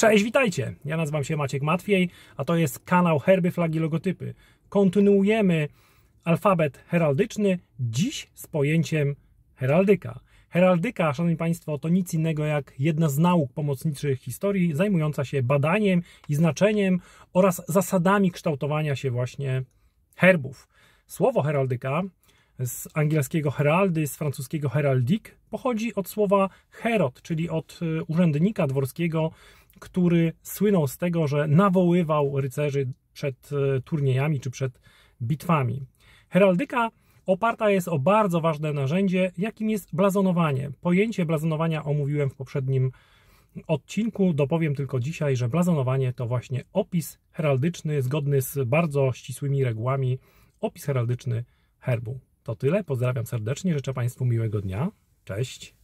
Cześć, witajcie! Ja nazywam się Maciek Matwiej, a to jest kanał Herby, Flagi, Logotypy. Kontynuujemy alfabet heraldyczny, dziś z pojęciem heraldyka. Heraldyka, szanowni państwo, to nic innego jak jedna z nauk pomocniczych historii, zajmująca się badaniem i znaczeniem oraz zasadami kształtowania się właśnie herbów. Słowo heraldyka z angielskiego heraldy, z francuskiego heraldik, pochodzi od słowa herod, czyli od y, urzędnika dworskiego, który słynął z tego, że nawoływał rycerzy przed y, turniejami czy przed bitwami. Heraldyka oparta jest o bardzo ważne narzędzie, jakim jest blazonowanie. Pojęcie blazonowania omówiłem w poprzednim odcinku. Dopowiem tylko dzisiaj, że blazonowanie to właśnie opis heraldyczny zgodny z bardzo ścisłymi regułami opis heraldyczny herbu. To tyle, pozdrawiam serdecznie, życzę Państwu miłego dnia. Cześć.